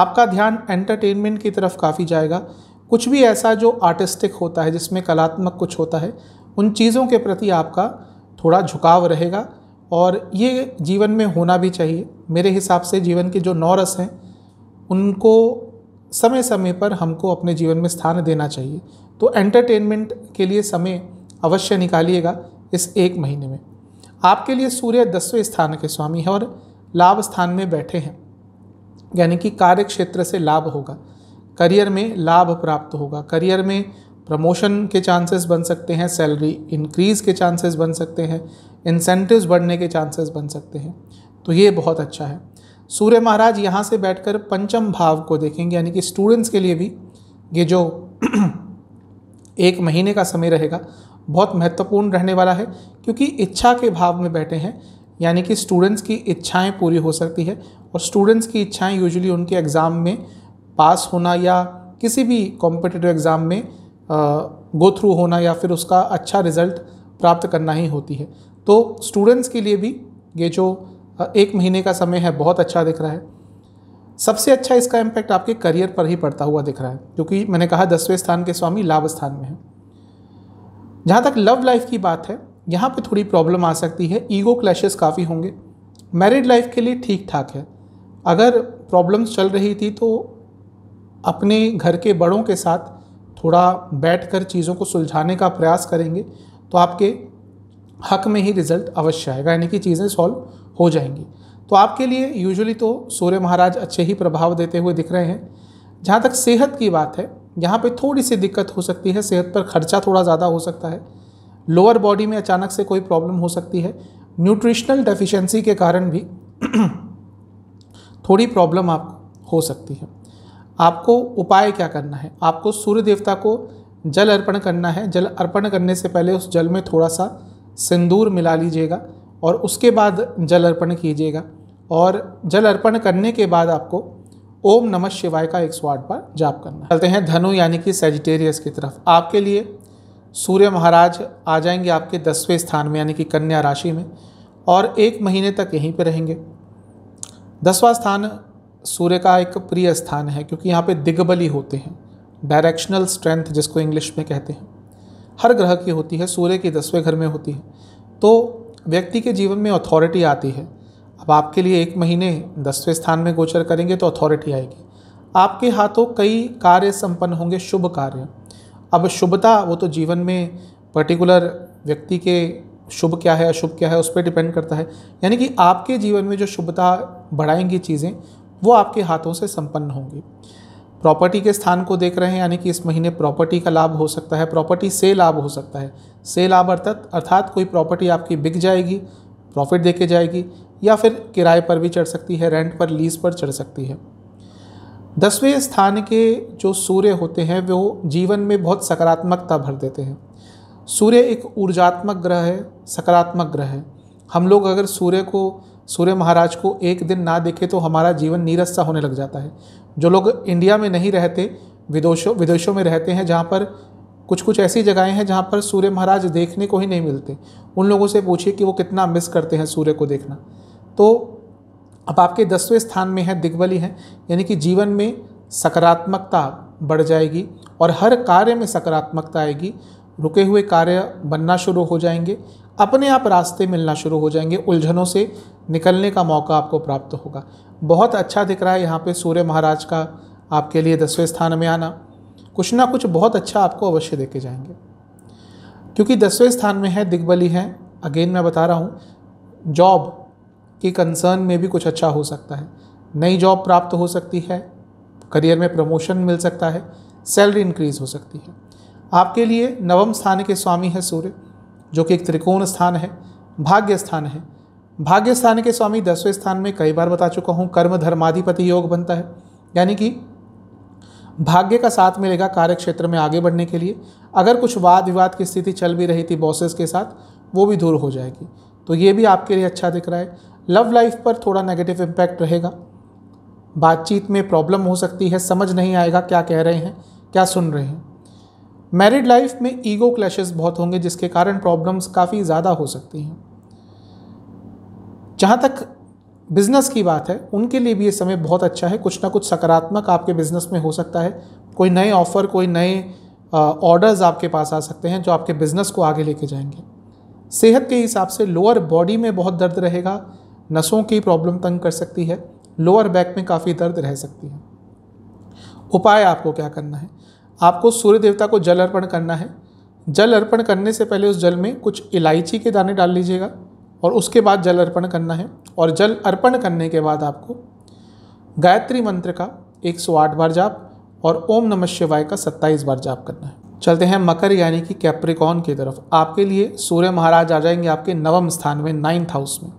आपका ध्यान एंटरटेनमेंट की तरफ काफ़ी जाएगा कुछ भी ऐसा जो आर्टिस्टिक होता है जिसमें कलात्मक कुछ होता है उन चीज़ों के प्रति आपका थोड़ा झुकाव रहेगा और ये जीवन में होना भी चाहिए मेरे हिसाब से जीवन के जो नौ रस हैं उनको समय समय पर हमको अपने जीवन में स्थान देना चाहिए तो एंटरटेनमेंट के लिए समय अवश्य निकालिएगा इस एक महीने में आपके लिए सूर्य दसवें स्थान के स्वामी है और लाभ स्थान में बैठे हैं यानी कि कार्य क्षेत्र से लाभ होगा करियर में लाभ प्राप्त होगा करियर में प्रमोशन के चांसेस बन सकते हैं सैलरी इंक्रीज के चांसेस बन सकते हैं इंसेंटिव्स बढ़ने के चांसेस बन सकते हैं तो ये बहुत अच्छा है सूर्य महाराज यहाँ से बैठकर पंचम भाव को देखेंगे यानी कि स्टूडेंट्स के लिए भी ये जो एक महीने का समय रहेगा बहुत महत्वपूर्ण रहने वाला है क्योंकि इच्छा के भाव में बैठे हैं यानी कि स्टूडेंट्स की इच्छाएं पूरी हो सकती है और स्टूडेंट्स की इच्छाएं यूजुअली उनके एग्ज़ाम में पास होना या किसी भी कॉम्पिटिटिव एग्ज़ाम में गो थ्रू होना या फिर उसका अच्छा रिज़ल्ट प्राप्त करना ही होती है तो स्टूडेंट्स के लिए भी ये जो एक महीने का समय है बहुत अच्छा दिख रहा है सबसे अच्छा इसका इम्पैक्ट आपके करियर पर ही पड़ता हुआ दिख रहा है क्योंकि मैंने कहा दसवें स्थान के स्वामी लाभ स्थान में है जहाँ तक लव लाइफ की बात है यहाँ पे थोड़ी प्रॉब्लम आ सकती है ईगो क्लैशेस काफ़ी होंगे मैरिड लाइफ के लिए ठीक ठाक है अगर प्रॉब्लम्स चल रही थी तो अपने घर के बड़ों के साथ थोड़ा बैठकर चीज़ों को सुलझाने का प्रयास करेंगे तो आपके हक में ही रिजल्ट अवश्य आएगा यानी कि चीज़ें सॉल्व हो जाएंगी तो आपके लिए यूजुअली तो सूर्य महाराज अच्छे ही प्रभाव देते हुए दिख रहे हैं जहाँ तक सेहत की बात है यहाँ पे थोड़ी सी दिक्कत हो सकती है सेहत पर खर्चा थोड़ा ज़्यादा हो सकता है लोअर बॉडी में अचानक से कोई प्रॉब्लम हो सकती है न्यूट्रिशनल डेफिशिएंसी के कारण भी थोड़ी प्रॉब्लम आपको हो सकती है आपको उपाय क्या करना है आपको सूर्य देवता को जल अर्पण करना है जल अर्पण करने से पहले उस जल में थोड़ा सा सिंदूर मिला लीजिएगा और उसके बाद जल अर्पण कीजिएगा और जल अर्पण करने के बाद आपको ओम नमः शिवाय का एक सौ पर बार जाप करना चलते हैं धनु यानी कि सेजिटेरियस की तरफ आपके लिए सूर्य महाराज आ जाएंगे आपके दसवें स्थान में यानी कि कन्या राशि में और एक महीने तक यहीं पर रहेंगे दसवां स्थान सूर्य का एक प्रिय स्थान है क्योंकि यहाँ पे दिग्बली होते हैं डायरेक्शनल स्ट्रेंथ जिसको इंग्लिश में कहते हैं हर ग्रह की होती है सूर्य की दसवें घर में होती है तो व्यक्ति के जीवन में अथॉरिटी आती है अब आपके लिए एक महीने दसवें स्थान में गोचर करेंगे तो अथॉरिटी आएगी आपके हाथों कई कार्य संपन्न होंगे शुभ कार्य अब शुभता वो तो जीवन में पर्टिकुलर व्यक्ति के शुभ क्या है अशुभ क्या है उस पर डिपेंड करता है यानी कि आपके जीवन में जो शुभता बढ़ाएंगी चीज़ें वो आपके हाथों से संपन्न होंगी प्रॉपर्टी के स्थान को देख रहे हैं यानी कि इस महीने प्रॉपर्टी का लाभ हो सकता है प्रॉपर्टी से लाभ हो सकता है से लाभ अर्थात अर्थात कोई प्रॉपर्टी आपकी बिक जाएगी प्रॉफिट देके जाएगी या फिर किराए पर भी चढ़ सकती है रेंट पर लीज पर चढ़ सकती है दसवें स्थान के जो सूर्य होते हैं वो जीवन में बहुत सकारात्मकता भर देते हैं सूर्य एक ऊर्जात्मक ग्रह है सकारात्मक ग्रह है हम लोग अगर सूर्य को सूर्य महाराज को एक दिन ना देखे तो हमारा जीवन नीरस सा होने लग जाता है जो लोग इंडिया में नहीं रहते विदेशों विदेशों में रहते हैं जहाँ पर कुछ कुछ ऐसी जगहें हैं जहाँ पर सूर्य महाराज देखने को ही नहीं मिलते उन लोगों से पूछिए कि वो कितना मिस करते हैं सूर्य को देखना तो अब आपके दसवें स्थान में है दिग्वली है यानी कि जीवन में सकारात्मकता बढ़ जाएगी और हर कार्य में सकारात्मकता आएगी रुके हुए कार्य बनना शुरू हो जाएंगे अपने आप रास्ते मिलना शुरू हो जाएंगे उलझनों से निकलने का मौका आपको प्राप्त होगा बहुत अच्छा दिख रहा है यहाँ पे सूर्य महाराज का आपके लिए दसवें स्थान में आना कुछ ना कुछ बहुत अच्छा आपको अवश्य देखे जाएंगे क्योंकि दसवें स्थान में है दिग्बली है अगेन मैं बता रहा हूँ जॉब के कंसर्न में भी कुछ अच्छा हो सकता है नई जॉब प्राप्त हो सकती है करियर में प्रमोशन मिल सकता है सैलरी इंक्रीज हो सकती है आपके लिए नवम स्थान के स्वामी है सूर्य जो कि एक त्रिकोण स्थान है भाग्य स्थान है भाग्य स्थान के स्वामी दसवें स्थान में कई बार बता चुका हूँ कर्म धर्माधिपति योग बनता है यानी कि भाग्य का साथ मिलेगा कार्य क्षेत्र में आगे बढ़ने के लिए अगर कुछ वाद विवाद की स्थिति चल भी रही थी बॉसेस के साथ वो भी दूर हो जाएगी तो ये भी आपके लिए अच्छा दिख रहा है लव लाइफ पर थोड़ा नेगेटिव इम्पैक्ट रहेगा बातचीत में प्रॉब्लम हो सकती है समझ नहीं आएगा क्या कह रहे हैं क्या सुन रहे हैं मैरिड लाइफ में ईगो क्लैशेस बहुत होंगे जिसके कारण प्रॉब्लम्स काफ़ी ज़्यादा हो सकती हैं जहाँ तक बिज़नेस की बात है उनके लिए भी ये समय बहुत अच्छा है कुछ ना कुछ सकारात्मक आपके बिज़नेस में हो सकता है कोई नए ऑफ़र कोई नए ऑर्डर्स आपके पास आ सकते हैं जो आपके बिज़नेस को आगे लेके जाएंगे सेहत के हिसाब से लोअर बॉडी में बहुत दर्द रहेगा नसों की प्रॉब्लम तंग कर सकती है लोअर बैक में काफ़ी दर्द रह सकती है उपाय आपको क्या करना है आपको सूर्य देवता को जल अर्पण करना है जल अर्पण करने से पहले उस जल में कुछ इलायची के दाने डाल लीजिएगा और उसके बाद जल अर्पण करना है और जल अर्पण करने के बाद आपको गायत्री मंत्र का 108 बार जाप और ओम नमः शिवाय का 27 बार जाप करना है चलते हैं मकर यानी कि कैप्रिकॉन की तरफ आपके लिए सूर्य महाराज आ जाएंगे आपके नवम स्थान में नाइन्थ हाउस में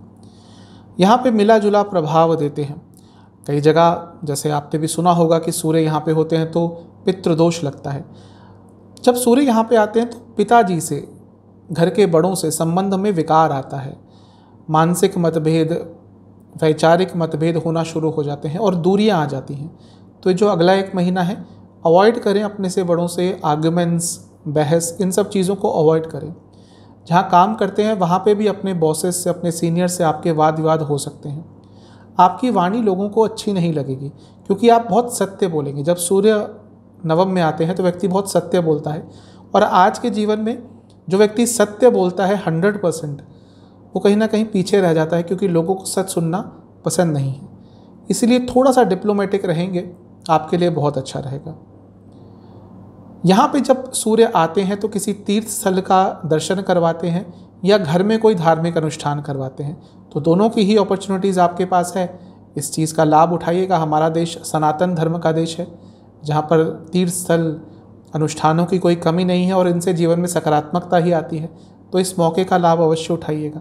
यहाँ पर मिला जुला प्रभाव देते हैं कई जगह जैसे आपने भी सुना होगा कि सूर्य यहाँ पे होते हैं तो पितृदोष लगता है जब सूर्य यहाँ पे आते हैं तो पिताजी से घर के बड़ों से संबंध में विकार आता है मानसिक मतभेद वैचारिक मतभेद होना शुरू हो जाते हैं और दूरियाँ आ जाती हैं तो जो अगला एक महीना है अवॉइड करें अपने से बड़ों से आर्ग्यूमेंट्स बहस इन सब चीज़ों को अवॉइड करें जहाँ काम करते हैं वहाँ पे भी अपने बॉसेस से अपने सीनियर से आपके वाद विवाद हो सकते हैं आपकी वाणी लोगों को अच्छी नहीं लगेगी क्योंकि आप बहुत सत्य बोलेंगे जब सूर्य नवम में आते हैं तो व्यक्ति बहुत सत्य बोलता है और आज के जीवन में जो व्यक्ति सत्य बोलता है हंड्रेड परसेंट वो कहीं ना कहीं पीछे रह जाता है क्योंकि लोगों को सच सुनना पसंद नहीं है इसलिए थोड़ा सा डिप्लोमेटिक रहेंगे आपके लिए बहुत अच्छा रहेगा यहाँ पे जब सूर्य आते हैं तो किसी तीर्थ स्थल का दर्शन करवाते हैं या घर में कोई धार्मिक अनुष्ठान करवाते हैं तो दोनों की ही अपॉर्चुनिटीज़ आपके पास है इस चीज़ का लाभ उठाइएगा हमारा देश सनातन धर्म का देश है जहाँ पर तीर्थ स्थल अनुष्ठानों की कोई कमी नहीं है और इनसे जीवन में सकारात्मकता ही आती है तो इस मौके का लाभ अवश्य उठाइएगा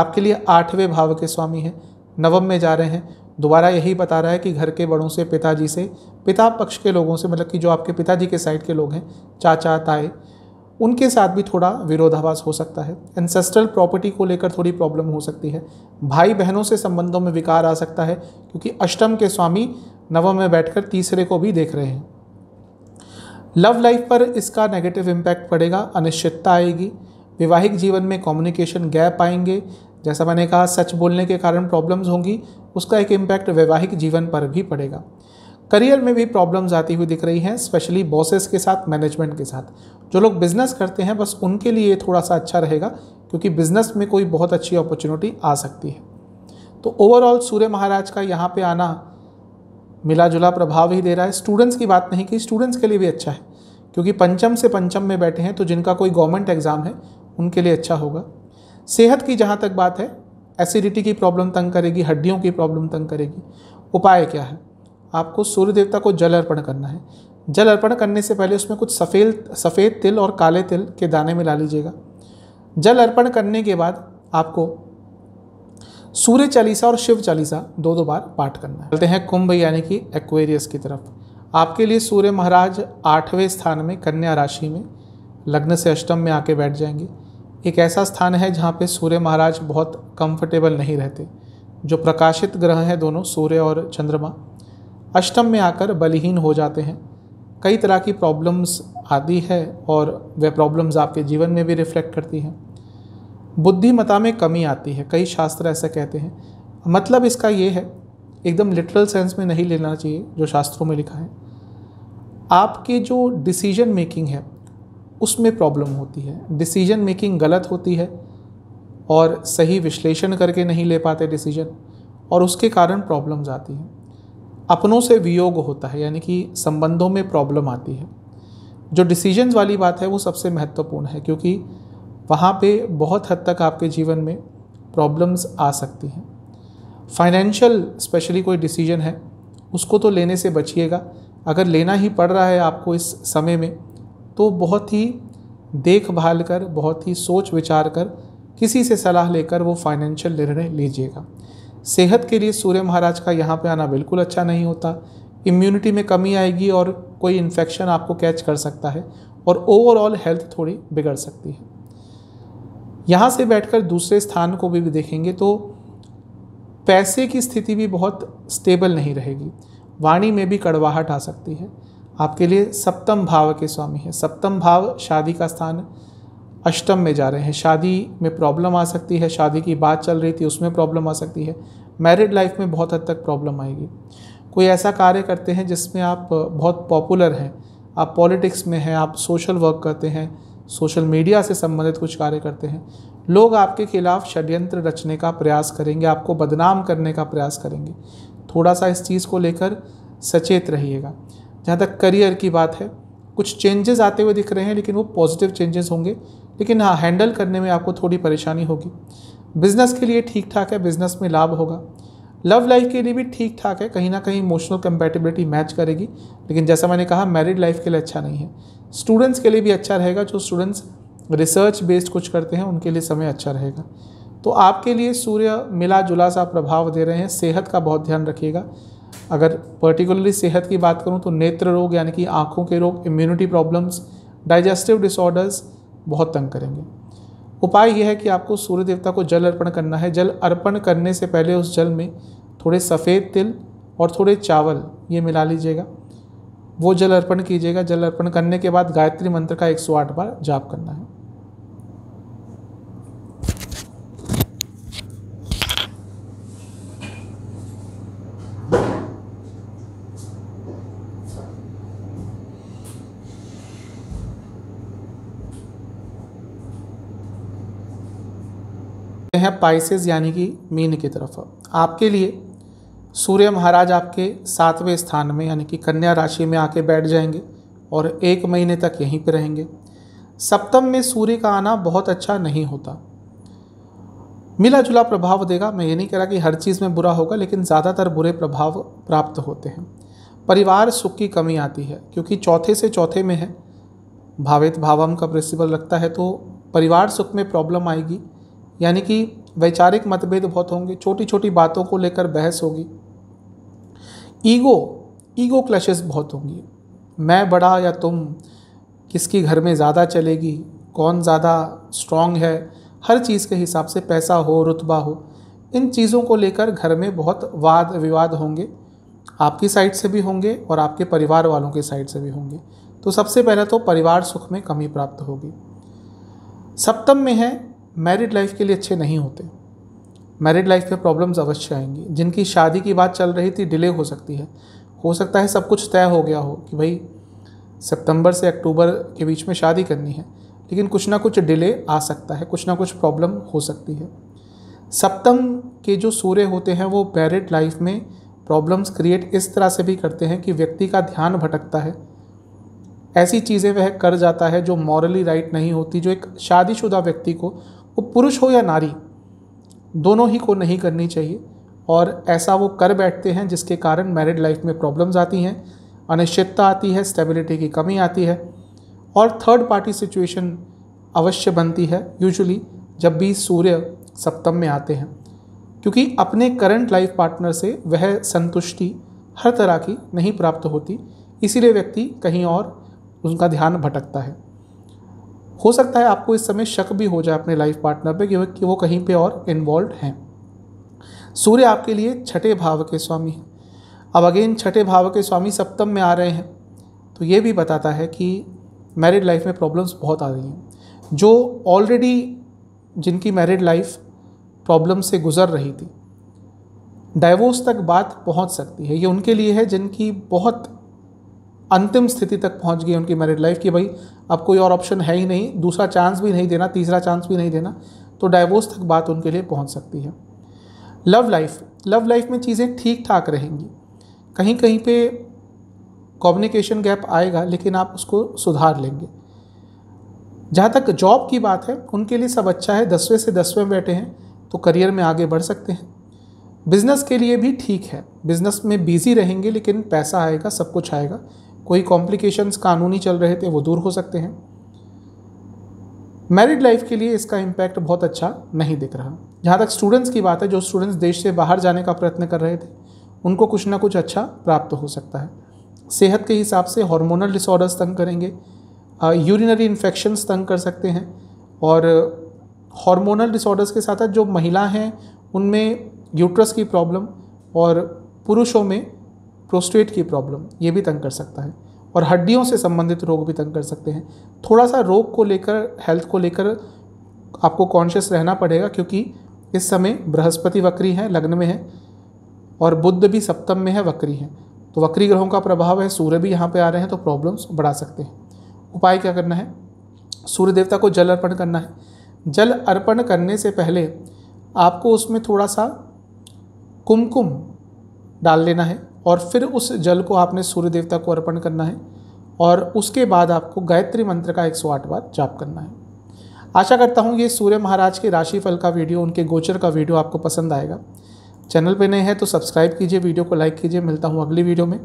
आपके लिए आठवें भाव के स्वामी हैं नवम में जा रहे हैं दोबारा यही बता रहा है कि घर के बड़ों से पिताजी से पिता पक्ष के लोगों से मतलब कि जो आपके पिताजी के साइड के लोग हैं चाचा ताए उनके साथ भी थोड़ा विरोधाभास हो सकता है एंसेस्ट्रल प्रॉपर्टी को लेकर थोड़ी प्रॉब्लम हो सकती है भाई बहनों से संबंधों में विकार आ सकता है क्योंकि अष्टम के स्वामी नवम में बैठकर तीसरे को भी देख रहे हैं लव लाइफ पर इसका नेगेटिव इम्पैक्ट पड़ेगा अनिश्चितता आएगी वैवाहिक जीवन में कम्युनिकेशन गैप आएंगे जैसा मैंने कहा सच बोलने के कारण प्रॉब्लम्स होंगी उसका एक इम्पैक्ट वैवाहिक जीवन पर भी पड़ेगा करियर में भी प्रॉब्लम्स आती हुई दिख रही हैं स्पेशली बॉसेस के साथ मैनेजमेंट के साथ जो लोग बिज़नेस करते हैं बस उनके लिए थोड़ा सा अच्छा रहेगा क्योंकि बिज़नेस में कोई बहुत अच्छी अपॉर्चुनिटी आ सकती है तो ओवरऑल सूर्य महाराज का यहाँ पे आना मिला जुला प्रभाव ही दे रहा है स्टूडेंट्स की बात नहीं की स्टूडेंट्स के लिए भी अच्छा है क्योंकि पंचम से पंचम में बैठे हैं तो जिनका कोई गवर्नमेंट एग्ज़ाम है उनके लिए अच्छा होगा सेहत की जहाँ तक बात है एसिडिटी की प्रॉब्लम तंग करेगी हड्डियों की प्रॉब्लम तंग करेगी उपाय क्या है आपको सूर्य देवता को जल अर्पण करना है जल अर्पण करने से पहले उसमें कुछ सफ़ेद सफ़ेद तिल और काले तिल के दाने मिला लीजिएगा जल अर्पण करने के बाद आपको सूर्य चालीसा और शिव चालीसा दो दो बार पाठ करना है चलते हैं कुंभ यानी कि एक्वेरियस की तरफ आपके लिए सूर्य महाराज आठवें स्थान में कन्या राशि में लग्न से अष्टम में आके बैठ जाएंगे एक ऐसा स्थान है जहाँ पे सूर्य महाराज बहुत कंफर्टेबल नहीं रहते जो प्रकाशित ग्रह हैं दोनों सूर्य और चंद्रमा अष्टम में आकर बलहीन हो जाते हैं कई तरह की प्रॉब्लम्स आती है और वह प्रॉब्लम्स आपके जीवन में भी रिफ्लेक्ट करती हैं बुद्धिमता में कमी आती है कई शास्त्र ऐसा कहते हैं मतलब इसका ये है एकदम लिटरल सेंस में नहीं लेना चाहिए जो शास्त्रों में लिखा है आपके जो डिसीजन मेकिंग है उसमें प्रॉब्लम होती है डिसीजन मेकिंग गलत होती है और सही विश्लेषण करके नहीं ले पाते डिसीजन और उसके कारण प्रॉब्लम्स आती हैं अपनों से वियोग होता है यानी कि संबंधों में प्रॉब्लम आती है जो डिसीजंस वाली बात है वो सबसे महत्वपूर्ण है क्योंकि वहाँ पे बहुत हद तक आपके जीवन में प्रॉब्लम्स आ सकती हैं फाइनेंशियल स्पेशली कोई डिसीजन है उसको तो लेने से बचिएगा अगर लेना ही पड़ रहा है आपको इस समय में तो बहुत ही देखभाल कर बहुत ही सोच विचार कर किसी से सलाह लेकर वो फाइनेंशियल निर्णय लीजिएगा सेहत के लिए सूर्य महाराज का यहाँ पे आना बिल्कुल अच्छा नहीं होता इम्यूनिटी में कमी आएगी और कोई इन्फेक्शन आपको कैच कर सकता है और ओवरऑल हेल्थ थोड़ी बिगड़ सकती है यहाँ से बैठकर दूसरे स्थान को भी देखेंगे तो पैसे की स्थिति भी बहुत स्टेबल नहीं रहेगी वाणी में भी कड़वाहट आ सकती है आपके लिए सप्तम भाव के स्वामी है सप्तम भाव शादी का स्थान अष्टम में जा रहे हैं शादी में प्रॉब्लम आ सकती है शादी की बात चल रही थी उसमें प्रॉब्लम आ सकती है मैरिड लाइफ में बहुत हद तक प्रॉब्लम आएगी कोई ऐसा कार्य करते हैं जिसमें आप बहुत पॉपुलर हैं आप पॉलिटिक्स में हैं आप सोशल वर्क करते हैं सोशल मीडिया से संबंधित कुछ कार्य करते हैं लोग आपके खिलाफ षड्यंत्र रचने का प्रयास करेंगे आपको बदनाम करने का प्रयास करेंगे थोड़ा सा इस चीज़ को लेकर सचेत रहिएगा जहाँ तक करियर की बात है कुछ चेंजेस आते हुए दिख रहे हैं लेकिन वो पॉजिटिव चेंजेस होंगे लेकिन हाँ हैंडल करने में आपको थोड़ी परेशानी होगी बिज़नेस के लिए ठीक ठाक है बिज़नेस में लाभ होगा लव लाइफ के लिए भी ठीक ठाक है कहीं ना कहीं इमोशनल कंपेटिबिलिटी मैच करेगी लेकिन जैसा मैंने कहा मैरिड लाइफ के लिए अच्छा नहीं है स्टूडेंट्स के लिए भी अच्छा रहेगा जो स्टूडेंट्स रिसर्च बेस्ड कुछ करते हैं उनके लिए समय अच्छा रहेगा तो आपके लिए सूर्य मिला जुला सा प्रभाव दे रहे हैं सेहत का बहुत ध्यान रखिएगा अगर पर्टिकुलरली सेहत की बात करूँ तो नेत्र रोग यानी कि आँखों के रोग इम्यूनिटी प्रॉब्लम्स डाइजेस्टिव डिसऑर्डर्स बहुत तंग करेंगे उपाय यह है कि आपको सूर्य देवता को जल अर्पण करना है जल अर्पण करने से पहले उस जल में थोड़े सफ़ेद तिल और थोड़े चावल ये मिला लीजिएगा वो जल अर्पण कीजिएगा जल अर्पण करने के बाद गायत्री मंत्र का 108 बार जाप करना है हैं पाइसेस यानी कि मीन की तरफ आपके लिए सूर्य महाराज आपके सातवें स्थान में यानी कि कन्या राशि में आके बैठ जाएंगे और एक महीने तक यहीं पर रहेंगे सप्तम में सूर्य का आना बहुत अच्छा नहीं होता मिला जुला प्रभाव देगा मैं ये नहीं कह रहा कि हर चीज़ में बुरा होगा लेकिन ज़्यादातर बुरे प्रभाव प्राप्त होते हैं परिवार सुख की कमी आती है क्योंकि चौथे से चौथे में है भावित भावम का प्रिंसिपल लगता है तो परिवार सुख में प्रॉब्लम आएगी यानी कि वैचारिक मतभेद बहुत होंगे छोटी छोटी बातों को लेकर बहस होगी ईगो ईगो क्लशेस बहुत होंगी मैं बड़ा या तुम किसकी घर में ज़्यादा चलेगी कौन ज़्यादा स्ट्रांग है हर चीज़ के हिसाब से पैसा हो रुतबा हो इन चीज़ों को लेकर घर में बहुत वाद विवाद होंगे आपकी साइड से भी होंगे और आपके परिवार वालों के साइड से भी होंगे तो सबसे पहले तो परिवार सुख में कमी प्राप्त होगी सप्तम में है मैरिड लाइफ के लिए अच्छे नहीं होते मैरिड लाइफ में प्रॉब्लम्स अवश्य आएंगी जिनकी शादी की बात चल रही थी डिले हो सकती है हो सकता है सब कुछ तय हो गया हो कि भाई सितंबर से अक्टूबर के बीच में शादी करनी है लेकिन कुछ ना कुछ डिले आ सकता है कुछ ना कुछ प्रॉब्लम हो सकती है सप्तम के जो सूर्य होते हैं वो मैरिड लाइफ में प्रॉब्लम्स क्रिएट इस तरह से भी करते हैं कि व्यक्ति का ध्यान भटकता है ऐसी चीज़ें वह कर जाता है जो मॉरली राइट नहीं होती जो एक शादीशुदा व्यक्ति को वो पुरुष हो या नारी दोनों ही को नहीं करनी चाहिए और ऐसा वो कर बैठते हैं जिसके कारण मैरिड लाइफ में प्रॉब्लम्स आती हैं अनिश्चितता आती है स्टेबिलिटी की कमी आती है और थर्ड पार्टी सिचुएशन अवश्य बनती है यूजुअली जब भी सूर्य सप्तम में आते हैं क्योंकि अपने करंट लाइफ पार्टनर से वह संतुष्टि हर तरह की नहीं प्राप्त होती इसीलिए व्यक्ति कहीं और उनका ध्यान भटकता है हो सकता है आपको इस समय शक भी हो जाए अपने लाइफ पार्टनर पे कि वो कहीं पे और इन्वॉल्व हैं सूर्य आपके लिए छठे भाव के स्वामी हैं अब अगेन छठे भाव के स्वामी सप्तम में आ रहे हैं तो ये भी बताता है कि मैरिड लाइफ में प्रॉब्लम्स बहुत आ रही हैं जो ऑलरेडी जिनकी मैरिड लाइफ प्रॉब्लम से गुजर रही थी डाइवोर्स तक बात पहुंच सकती है ये उनके लिए है जिनकी बहुत अंतिम स्थिति तक पहुंच गई उनकी मैरिड लाइफ की भाई अब कोई और ऑप्शन है ही नहीं दूसरा चांस भी नहीं देना तीसरा चांस भी नहीं देना तो डाइवोर्स तक बात उनके लिए पहुंच सकती है लव लाइफ लव लाइफ में चीज़ें ठीक ठाक रहेंगी कहीं कहीं पे कम्युनिकेशन गैप आएगा लेकिन आप उसको सुधार लेंगे जहाँ तक जॉब की बात है उनके लिए सब अच्छा है दसवें से दसवें बैठे हैं तो करियर में आगे बढ़ सकते हैं बिज़नेस के लिए भी ठीक है बिज़नेस में बिज़ी रहेंगे लेकिन पैसा आएगा सब कुछ आएगा कोई कॉम्प्लिकेशंस कानूनी चल रहे थे वो दूर हो सकते हैं मैरिड लाइफ के लिए इसका इम्पैक्ट बहुत अच्छा नहीं दिख रहा जहाँ तक स्टूडेंट्स की बात है जो स्टूडेंट्स देश से बाहर जाने का प्रयत्न कर रहे थे उनको कुछ ना कुछ अच्छा प्राप्त हो सकता है सेहत के हिसाब से हार्मोनल डिसऑर्डर्स तंग करेंगे यूरिनरी इन्फेक्शंस तंग कर सकते हैं और हार्मोनल डिसऑर्डर्स के साथ साथ जो महिला हैं उनमें यूट्रस की प्रॉब्लम और पुरुषों में प्रोस्टेट की प्रॉब्लम ये भी तंग कर सकता है और हड्डियों से संबंधित रोग भी तंग कर सकते हैं थोड़ा सा रोग को लेकर हेल्थ को लेकर आपको कॉन्शियस रहना पड़ेगा क्योंकि इस समय बृहस्पति वक्री है लग्न में है और बुद्ध भी सप्तम में है वक्री है तो वक्री ग्रहों का प्रभाव है सूर्य भी यहाँ पे आ रहे हैं तो प्रॉब्लम्स बढ़ा सकते हैं उपाय क्या करना है सूर्य देवता को जल अर्पण करना है जल अर्पण करने से पहले आपको उसमें थोड़ा सा कुमकुम डाल लेना है और फिर उस जल को आपने सूर्य देवता को अर्पण करना है और उसके बाद आपको गायत्री मंत्र का 108 बार जाप करना है आशा करता हूँ ये सूर्य महाराज के राशिफल का वीडियो उनके गोचर का वीडियो आपको पसंद आएगा चैनल पे नए हैं तो सब्सक्राइब कीजिए वीडियो को लाइक कीजिए मिलता हूँ अगली वीडियो में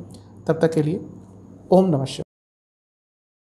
तब तक के लिए ओम नमस्कार